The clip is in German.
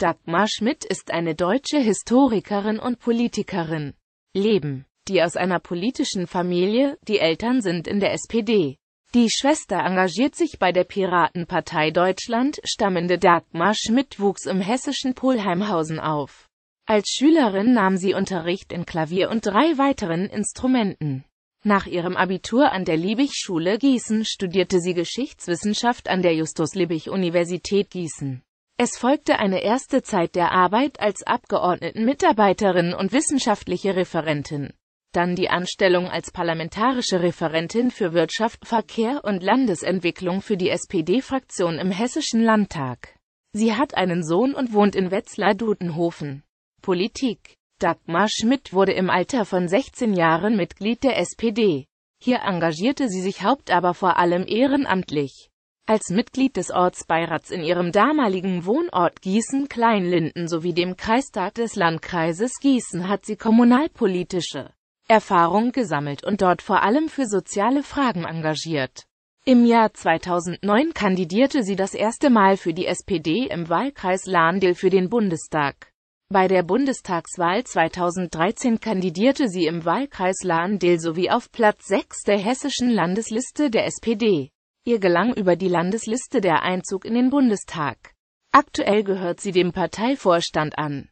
Dagmar Schmidt ist eine deutsche Historikerin und Politikerin. Leben, die aus einer politischen Familie, die Eltern sind in der SPD. Die Schwester engagiert sich bei der Piratenpartei Deutschland, stammende Dagmar Schmidt wuchs im hessischen Polheimhausen auf. Als Schülerin nahm sie Unterricht in Klavier und drei weiteren Instrumenten. Nach ihrem Abitur an der Liebig-Schule Gießen studierte sie Geschichtswissenschaft an der Justus-Liebig-Universität Gießen. Es folgte eine erste Zeit der Arbeit als Abgeordnetenmitarbeiterin und wissenschaftliche Referentin, dann die Anstellung als parlamentarische Referentin für Wirtschaft, Verkehr und Landesentwicklung für die SPD-Fraktion im Hessischen Landtag. Sie hat einen Sohn und wohnt in Wetzlar-Dudenhofen. Politik Dagmar Schmidt wurde im Alter von 16 Jahren Mitglied der SPD. Hier engagierte sie sich haupt aber vor allem ehrenamtlich. Als Mitglied des Ortsbeirats in ihrem damaligen Wohnort Gießen-Kleinlinden sowie dem Kreistag des Landkreises Gießen hat sie kommunalpolitische Erfahrung gesammelt und dort vor allem für soziale Fragen engagiert. Im Jahr 2009 kandidierte sie das erste Mal für die SPD im Wahlkreis Lahndil für den Bundestag. Bei der Bundestagswahl 2013 kandidierte sie im Wahlkreis Lahndil sowie auf Platz 6 der hessischen Landesliste der SPD. Ihr gelang über die Landesliste der Einzug in den Bundestag. Aktuell gehört sie dem Parteivorstand an.